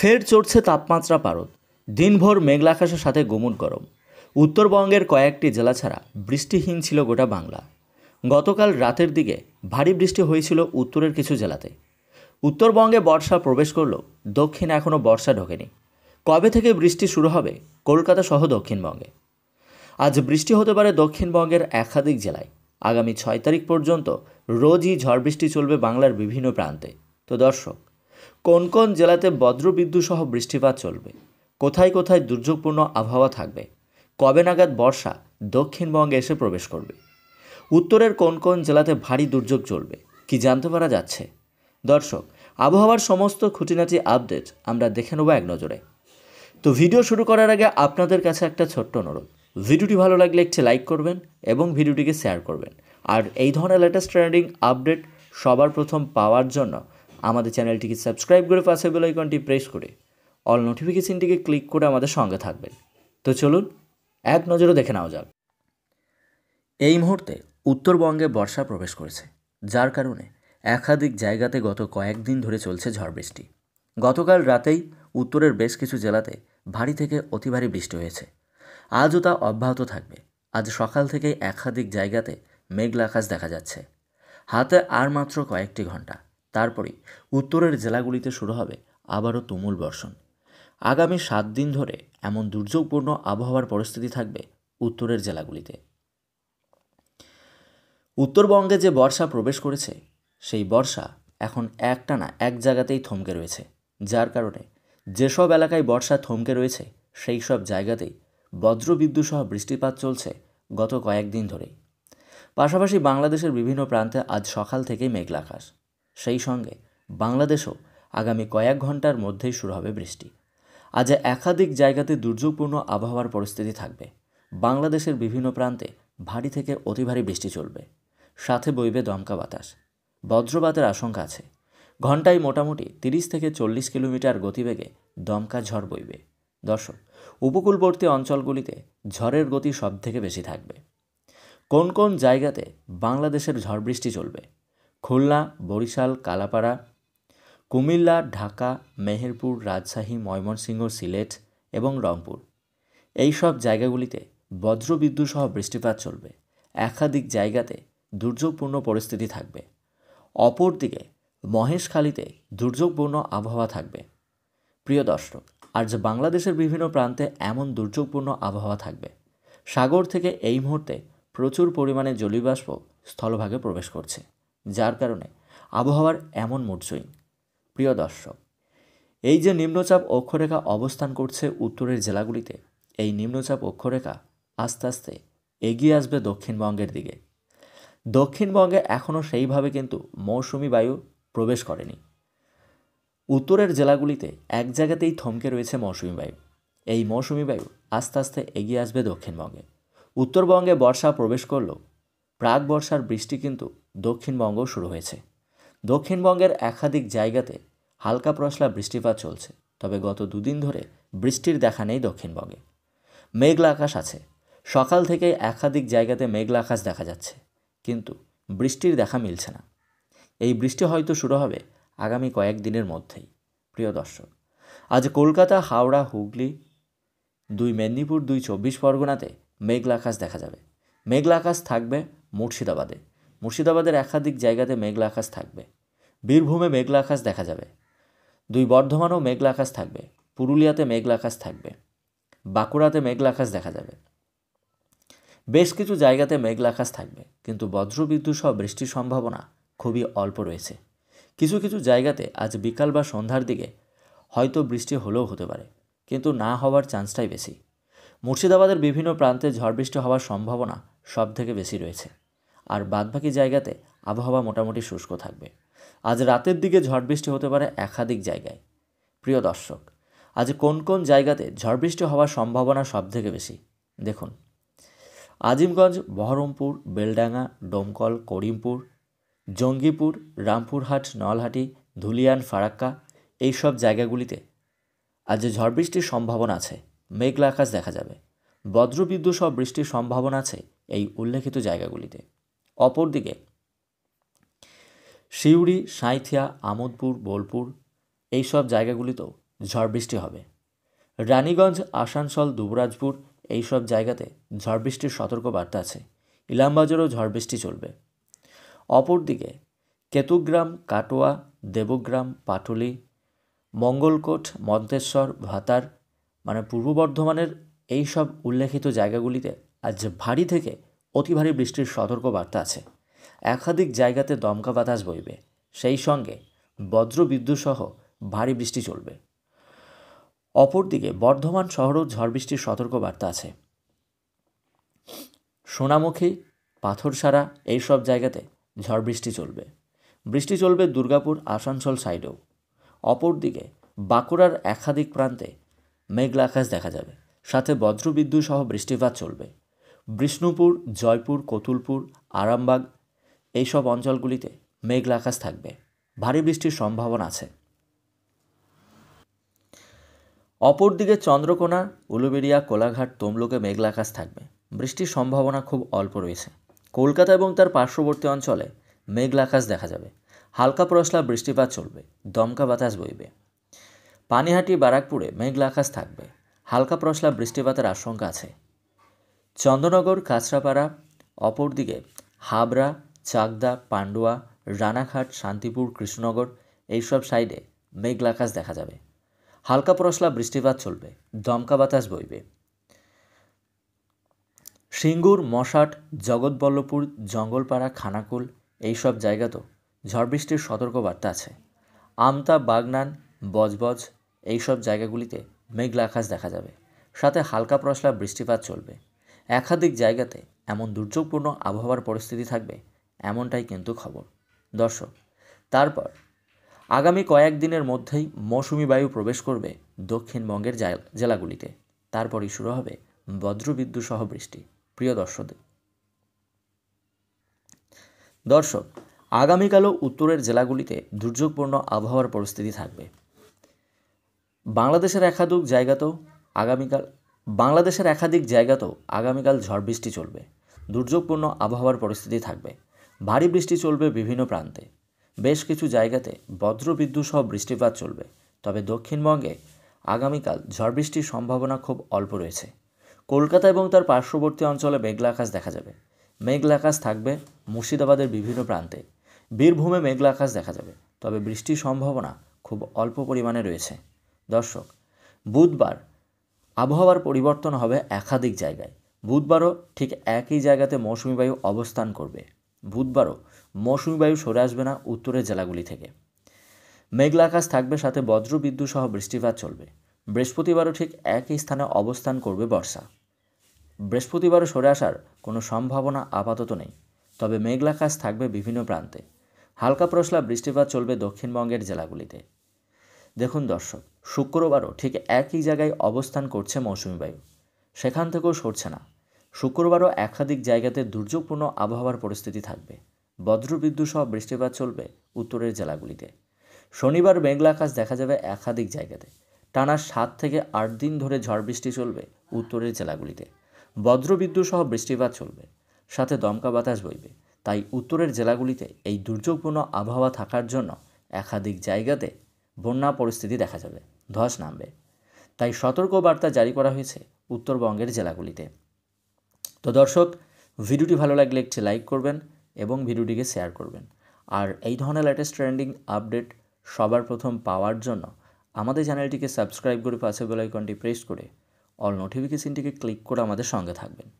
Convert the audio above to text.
ফের চড়ছে তাপমাত্রা পারদ দিনভর মেঘলা আকাশের সাথে গুমুট গরম উত্তরবঙ্গের কয়েকটি জেলা ছাড়া বৃষ্টিহীন ছিল গোটা বাংলা গতকাল রাতের দিকে ভারী বৃষ্টি হয়েছিল উত্তরের কিছু জেলাতে উত্তরবঙ্গে বর্ষা প্রবেশ করলেও দক্ষিণে এখনও বর্ষা ঢোকেনি কবে থেকে বৃষ্টি শুরু হবে কলকাতা সহ দক্ষিণবঙ্গে আজ বৃষ্টি হতে পারে দক্ষিণবঙ্গের একাধিক জেলায় আগামী ছয় তারিখ পর্যন্ত রোজই ঝড় বৃষ্টি চলবে বাংলার বিভিন্ন প্রান্তে তো দর্শক কোন কোন জেলাতে বজ্রবিদ্যুৎ সহ বৃষ্টিপাত চলবে কোথায় কোথায় দুর্যোগপূর্ণ আবহাওয়া থাকবে কবে নাগাদ বর্ষা দক্ষিণবঙ্গে এসে প্রবেশ করবে উত্তরের কোন কোন জেলাতে ভারী দুর্যোগ চলবে কি জানতে পারা যাচ্ছে দর্শক আবহাওয়ার সমস্ত খুঁটিনাটি আপডেট আমরা দেখে নেব এক নজরে তো ভিডিও শুরু করার আগে আপনাদের কাছে একটা ছোট্ট অনুরোধ ভিডিওটি ভালো লাগলে একটি লাইক করবেন এবং ভিডিওটিকে শেয়ার করবেন আর এই ধরনের লেটেস্ট ট্রেন্ডিং আপডেট সবার প্রথম পাওয়ার জন্য আমাদের চ্যানেলটিকে সাবস্ক্রাইব করে পাশে বেল আইকনটি প্রেস করে অল নোটিফিকেশনটিকে ক্লিক করে আমাদের সঙ্গে থাকবেন তো চলুন এক নজরও দেখে নেওয়া যাক এই মুহূর্তে উত্তরবঙ্গে বর্ষা প্রবেশ করেছে যার কারণে একাধিক জায়গাতে গত কয়েকদিন ধরে চলছে ঝড় বৃষ্টি গতকাল রাতেই উত্তরের বেশ কিছু জেলাতে ভারী থেকে অতি ভারী বৃষ্টি হয়েছে আজও তা অব্যাহত থাকবে আজ সকাল থেকেই একাধিক জায়গাতে মেঘলা আকাশ দেখা যাচ্ছে হাতে আর মাত্র কয়েকটি ঘন্টা তারপরে উত্তরের জেলাগুলিতে শুরু হবে আবারও তুমুল বর্ষণ আগামী সাত দিন ধরে এমন দুর্যোগপূর্ণ আবহাওয়ার পরিস্থিতি থাকবে উত্তরের জেলাগুলিতে উত্তরবঙ্গে যে বর্ষা প্রবেশ করেছে সেই বর্ষা এখন একটানা এক জায়গাতেই থমকে রয়েছে যার কারণে যেসব এলাকায় বর্ষা থমকে রয়েছে সেই সব জায়গাতেই বজ্রবিদ্যুৎ সহ বৃষ্টিপাত চলছে গত কয়েকদিন ধরেই পাশাপাশি বাংলাদেশের বিভিন্ন প্রান্তে আজ সকাল থেকেই মেঘলা আকাশ সেই সঙ্গে বাংলাদেশও আগামী কয়েক ঘন্টার মধ্যেই শুরু হবে বৃষ্টি আজ একাধিক জায়গাতে দুর্যোগপূর্ণ আবহাওয়ার পরিস্থিতি থাকবে বাংলাদেশের বিভিন্ন প্রান্তে ভারী থেকে অতি ভারী বৃষ্টি চলবে সাথে বইবে দমকা বাতাস বজ্রপাতের আশঙ্কা আছে ঘন্টায় মোটামুটি তিরিশ থেকে চল্লিশ কিলোমিটার গতিবেগে দমকা ঝড় বইবে দর্শক উপকূলবর্তী অঞ্চলগুলিতে ঝড়ের গতি সবথেকে বেশি থাকবে কোন কোন জায়গাতে বাংলাদেশের ঝড় বৃষ্টি চলবে খুলনা বরিশাল কালাপাড়া কুমিল্লা ঢাকা মেহেরপুর রাজশাহী ময়মনসিংহ সিলেট এবং রংপুর এই সব জায়গাগুলিতে সহ বৃষ্টিপাত চলবে একাধিক জায়গাতে দুর্যোগপূর্ণ পরিস্থিতি থাকবে অপরদিকে মহেশখালীতে দুর্যোগপূর্ণ আবহাওয়া থাকবে প্রিয় দর্শক আজ বাংলাদেশের বিভিন্ন প্রান্তে এমন দুর্যোগপূর্ণ আবহাওয়া থাকবে সাগর থেকে এই মুহূর্তে প্রচুর পরিমাণে জলীয়বাষ্প স্থলভাগে প্রবেশ করছে যার কারণে আবহাওয়ার এমন মুড সুইং প্রিয় দর্শক এই যে নিম্নচাপ অক্ষরেখা অবস্থান করছে উত্তরের জেলাগুলিতে এই নিম্নচাপ অক্ষরেখা আস্তে আস্তে এগিয়ে আসবে দক্ষিণবঙ্গের দিকে দক্ষিণবঙ্গে এখনও সেইভাবে কিন্তু মৌসুমি বায়ু প্রবেশ করেনি উত্তরের জেলাগুলিতে এক জায়গাতেই থমকে রয়েছে মৌসুমি বায়ু এই মৌসুমি বায়ু আস্তে আস্তে এগিয়ে আসবে দক্ষিণবঙ্গে উত্তরবঙ্গে বর্ষা প্রবেশ করলেও প্রাক বর্ষার বৃষ্টি কিন্তু দক্ষিণবঙ্গও শুরু হয়েছে দক্ষিণবঙ্গের একাধিক জায়গাতে হালকা প্রশলা বৃষ্টিপাত চলছে তবে গত দুদিন ধরে বৃষ্টির দেখা নেই দক্ষিণবঙ্গে মেঘলা আকাশ আছে সকাল থেকে একাধিক জায়গাতে মেঘলা আকাশ দেখা যাচ্ছে কিন্তু বৃষ্টির দেখা মিলছে না এই বৃষ্টি হয়তো শুরু হবে আগামী কয়েকদিনের মধ্যেই প্রিয় দর্শক আজ কলকাতা হাওড়া হুগলি দুই মেদিনীপুর দুই চব্বিশ পরগনাতে মেঘলা আকাশ দেখা যাবে মেঘলা আকাশ থাকবে মুর্শিদাবাদে মুর্শিদাবাদের একাধিক জায়গাতে মেঘলা আকাশ থাকবে বীরভূমে মেঘলা আকাশ দেখা যাবে দুই বর্ধমানেও মেঘলা আকাশ থাকবে পুরুলিয়াতে মেঘলা আকাশ থাকবে বাঁকুড়াতে মেঘলা আকাশ দেখা যাবে বেশ কিছু জায়গাতে মেঘলা আকাশ থাকবে কিন্তু বজ্রবিদ্যুৎ সহ বৃষ্টির সম্ভাবনা খুবই অল্প রয়েছে কিছু কিছু জায়গাতে আজ বিকাল বা সন্ধ্যার দিকে হয়তো বৃষ্টি হলেও হতে পারে কিন্তু না হওয়ার চান্সটাই বেশি মুর্শিদাবাদের বিভিন্ন প্রান্তে ঝড় বৃষ্টি হওয়ার সম্ভাবনা সব থেকে বেশি রয়েছে আর বাদবাকি জায়গাতে আবহাওয়া মোটামুটি শুষ্ক থাকবে আজ রাতের দিকে ঝড় বৃষ্টি হতে পারে একাধিক জায়গায় প্রিয় দর্শক আজ কোন কোন জায়গাতে ঝড় বৃষ্টি হওয়ার সম্ভাবনা সব থেকে বেশি দেখুন আজিমগঞ্জ বহরমপুর বেলডাঙ্গা ডোমকল করিমপুর জঙ্গিপুর রামপুরহাট নলহাটি ধুলিয়ান ফারাক্কা এইসব জায়গাগুলিতে আজ ঝড় বৃষ্টির সম্ভাবনা আছে মেঘলা আকাশ দেখা যাবে বজ্রবিদ্যুৎ সব বৃষ্টির সম্ভাবনা আছে এই উল্লেখিত জায়গাগুলিতে অপরদিকে সিউড়ি সাঁইথিয়া আমোদপুর বোলপুর এইসব জায়গাগুলিতেও ঝড় বৃষ্টি হবে রানীগঞ্জ আসানসোল দুবরাজপুর এইসব জায়গাতে ঝড় বৃষ্টির সতর্কবার্তা আছে ইলামবাজারও ঝড় বৃষ্টি চলবে অপরদিকে কেতুগ্রাম কাটোয়া দেবগ্রাম পাটুলি মঙ্গলকোট মন্তেশ্বর ভাতার মানে পূর্ব বর্ধমানের এই সব উল্লেখিত জায়গাগুলিতে আজ ভারী থেকে অতি ভারী বৃষ্টির সতর্ক বার্তা আছে একাধিক জায়গাতে দমকা বাতাস বইবে সেই সঙ্গে বজ্রবিদ্যুৎ সহ ভারী বৃষ্টি চলবে অপরদিকে বর্ধমান শহরেও ঝড় বৃষ্টির সতর্ক বার্তা আছে সোনামুখী পাথরসারা এইসব জায়গাতে ঝড় বৃষ্টি চলবে বৃষ্টি চলবে দুর্গাপুর আসানসোল সাইডেও অপরদিকে বাঁকুড়ার একাধিক প্রান্তে মেঘলা আকাশ দেখা যাবে সাথে বজ্রবিদ্যুৎ সহ বৃষ্টিপাত চলবে বিষ্ণুপুর জয়পুর কতুলপুর আরামবাগ এইসব অঞ্চলগুলিতে মেঘলা আকাশ থাকবে ভারী বৃষ্টির সম্ভাবনা আছে অপরদিকে চন্দ্রকোনা উলুবেড়িয়া কোলাঘাট তমলুকে মেঘলা আকাশ থাকবে বৃষ্টির সম্ভাবনা খুব অল্প রয়েছে কলকাতা এবং তার পার্শ্ববর্তী অঞ্চলে মেঘলা আকাশ দেখা যাবে হালকা প্রশলা বৃষ্টিপাত চলবে দমকা বাতাস বইবে পানিহাটি বারাকপুরে মেঘলা আকাশ থাকবে হালকা প্রশলা বৃষ্টিপাতের আশঙ্কা আছে চন্দ্রনগর কাছড়াপাড়া অপরদিকে হাবড়া চাকদা পান্ডুয়া রানাঘাট শান্তিপুর কৃষ্ণনগর এইসব সাইডে মেঘলা দেখা যাবে হালকা পরশলা বৃষ্টিপাত চলবে দমকা বাতাস বইবে সিঙ্গুর মশাট জগৎবল্লভপুর জঙ্গলপাড়া খানাকুল এইসব জায়গা তো ঝড় বৃষ্টির সতর্কবার্তা আছে আমতা বাগনান বজবজ এইসব জায়গাগুলিতে মেঘলা আকাশ দেখা যাবে সাথে হালকা প্রশলা বৃষ্টিপাত চলবে একাধিক জায়গাতে এমন দুর্যোগপূর্ণ আবহাওয়ার পরিস্থিতি থাকবে এমনটাই কিন্তু খবর দর্শক তারপর আগামী কয়েকদিনের মধ্যেই মৌসুমি বায়ু প্রবেশ করবে দক্ষিণবঙ্গের জেলাগুলিতে তারপরই শুরু হবে বজ্রবিদ্যুৎ সহ বৃষ্টি প্রিয় দর্শক দর্শক আগামীকালও উত্তরের জেলাগুলিতে দুর্যোগপূর্ণ আবহাওয়ার পরিস্থিতি থাকবে বাংলাদেশের একাধিক জায়গাতেও আগামীকাল বাংলাদেশের একাধিক জায়গাতেও আগামীকাল ঝড় বৃষ্টি চলবে দুর্যোগপূর্ণ আবহাওয়ার পরিস্থিতি থাকবে ভারী বৃষ্টি চলবে বিভিন্ন প্রান্তে বেশ কিছু জায়গাতে বজ্রবিদ্যুৎ সহ বৃষ্টিপাত চলবে তবে দক্ষিণবঙ্গে আগামীকাল ঝড় বৃষ্টির সম্ভাবনা খুব অল্প রয়েছে কলকাতা এবং তার পার্শ্ববর্তী অঞ্চলে মেঘলা আকাশ দেখা যাবে মেঘলা আকাশ থাকবে মুর্শিদাবাদের বিভিন্ন প্রান্তে বীরভূমে মেঘলা আকাশ দেখা যাবে তবে বৃষ্টির সম্ভাবনা খুব অল্প পরিমাণে রয়েছে দর্শক বুধবার আবহাওয়ার পরিবর্তন হবে একাধিক জায়গায় বুধবারও ঠিক একই জায়গাতে মৌসুমি বায়ু অবস্থান করবে বুধবারও মৌসুমি বায়ু সরে আসবে না উত্তরের জেলাগুলি থেকে মেঘলা আকাশ থাকবে সাথে বজ্রবিদ্যুৎ সহ বৃষ্টিপাত চলবে বৃহস্পতিবারও ঠিক একই স্থানে অবস্থান করবে বর্ষা বৃহস্পতিবারও সরে আসার কোনো সম্ভাবনা আপাতত নেই তবে মেঘলা আকাশ থাকবে বিভিন্ন প্রান্তে হালকা প্রশলা বৃষ্টিপাত চলবে দক্ষিণবঙ্গের জেলাগুলিতে দেখুন দর্শক শুক্রবারও ঠিক একই জায়গায় অবস্থান করছে মৌসুমি বায়ু সেখান থেকেও সরছে না শুক্রবারও একাধিক জায়গাতে দুর্যোগপূর্ণ আবহাওয়ার পরিস্থিতি থাকবে বজ্রবিদ্যুৎ সহ বৃষ্টিপাত চলবে উত্তরের জেলাগুলিতে শনিবার মেঘলা আকাশ দেখা যাবে একাধিক জায়গাতে টানা সাত থেকে আট দিন ধরে ঝড় বৃষ্টি চলবে উত্তরের জেলাগুলিতে বজ্রবিদ্যুৎ সহ বৃষ্টিপাত চলবে সাথে দমকা বাতাস বইবে তাই উত্তরের জেলাগুলিতে এই দুর্যোগপূর্ণ আবহাওয়া থাকার জন্য একাধিক জায়গাতে বন্যা পরিস্থিতি দেখা যাবে ধস নামবে তাই সতর্কবার্তা জারি করা হয়েছে উত্তরবঙ্গের জেলাগুলিতে তো দর্শক ভিডিওটি ভালো লাগলে একটি লাইক করবেন এবং ভিডিওটিকে শেয়ার করবেন আর এই ধরনের লেটেস্ট ট্রেন্ডিং আপডেট সবার প্রথম পাওয়ার জন্য আমাদের চ্যানেলটিকে সাবস্ক্রাইব করে পাশে বেলাইকনটি প্রেস করে অল নোটিফিকেশনটিকে ক্লিক করে আমাদের সঙ্গে থাকবেন